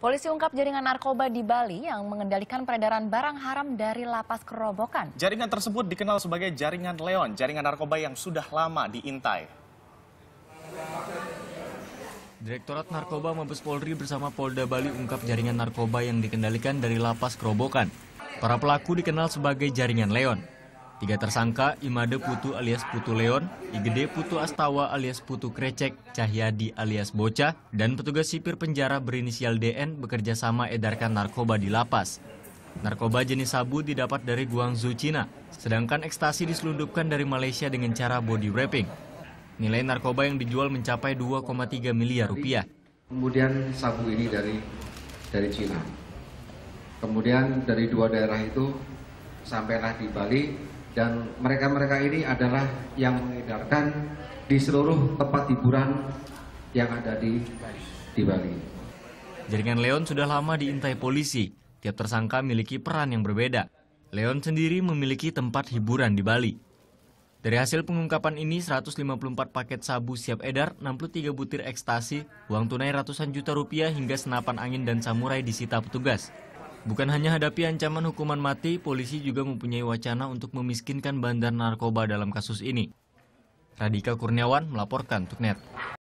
Polisi ungkap jaringan narkoba di Bali yang mengendalikan peredaran barang haram dari lapas kerobokan. Jaringan tersebut dikenal sebagai jaringan Leon, jaringan narkoba yang sudah lama diintai. Direktorat Narkoba Mabes Polri bersama Polda Bali ungkap jaringan narkoba yang dikendalikan dari lapas kerobokan. Para pelaku dikenal sebagai jaringan Leon. Tiga tersangka, Imade Putu alias Putu Leon, Igede Putu Astawa alias Putu Krecek, Cahyadi alias Bocah, dan petugas sipir penjara berinisial DN bekerja sama edarkan narkoba di lapas. Narkoba jenis sabu didapat dari Guangzhou, Cina, sedangkan ekstasi diselundupkan dari Malaysia dengan cara body wrapping. Nilai narkoba yang dijual mencapai 2,3 miliar rupiah. Kemudian sabu ini dari dari Cina. Kemudian dari dua daerah itu sampailah di Bali dan mereka-mereka ini adalah yang mengedarkan di seluruh tempat hiburan yang ada di di Bali. Jaringan Leon sudah lama diintai polisi. Tiap tersangka memiliki peran yang berbeda. Leon sendiri memiliki tempat hiburan di Bali. Dari hasil pengungkapan ini, 154 paket sabu siap edar, 63 butir ekstasi, uang tunai ratusan juta rupiah hingga senapan angin dan samurai disita petugas. Bukan hanya hadapi ancaman hukuman mati, polisi juga mempunyai wacana untuk memiskinkan bandar narkoba dalam kasus ini. Radika Kurniawan melaporkan untuk